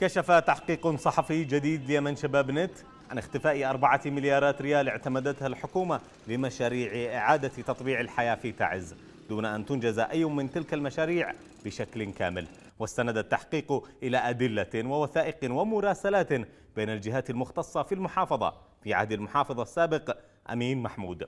كشف تحقيق صحفي جديد ليمن شباب نت عن اختفاء أربعة مليارات ريال اعتمدتها الحكومة لمشاريع إعادة تطبيع الحياة في تعز دون أن تنجز أي من تلك المشاريع بشكل كامل واستند التحقيق إلى أدلة ووثائق ومراسلات بين الجهات المختصة في المحافظة في عهد المحافظ السابق أمين محمود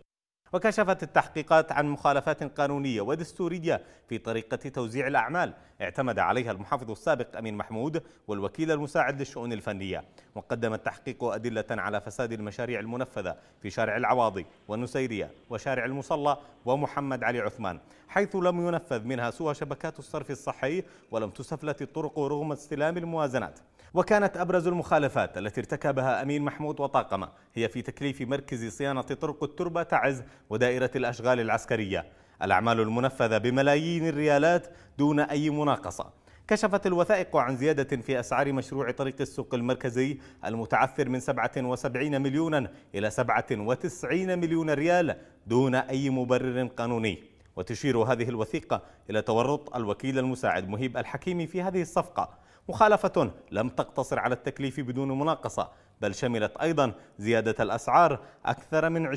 وكشفت التحقيقات عن مخالفات قانونية ودستورية في طريقة توزيع الأعمال اعتمد عليها المحافظ السابق أمين محمود والوكيل المساعد للشؤون الفنية وقدم التحقيق أدلة على فساد المشاريع المنفذة في شارع العواضي والنسيرية وشارع المصلى ومحمد علي عثمان حيث لم ينفذ منها سوى شبكات الصرف الصحي ولم تسفلت الطرق رغم استلام الموازنات وكانت أبرز المخالفات التي ارتكبها أمين محمود وطاقمة هي في تكليف مركز صيانة طرق التربة تعز ودائرة الأشغال العسكرية الأعمال المنفذة بملايين الريالات دون أي مناقصة كشفت الوثائق عن زيادة في أسعار مشروع طريق السوق المركزي المتعثر من 77 مليونا إلى 97 مليون ريال دون أي مبرر قانوني وتشير هذه الوثيقة إلى تورط الوكيل المساعد مهيب الحكيمي في هذه الصفقة مخالفة لم تقتصر على التكليف بدون مناقصة بل شملت أيضا زيادة الأسعار أكثر من 20%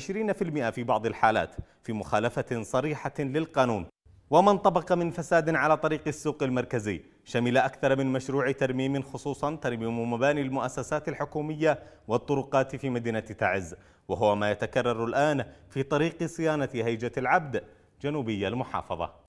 في بعض الحالات في مخالفة صريحة للقانون وما انطبق من فساد على طريق السوق المركزي شمل أكثر من مشروع ترميم خصوصا ترميم مباني المؤسسات الحكومية والطرقات في مدينة تعز وهو ما يتكرر الآن في طريق صيانة هيجة العبد جنوبي المحافظة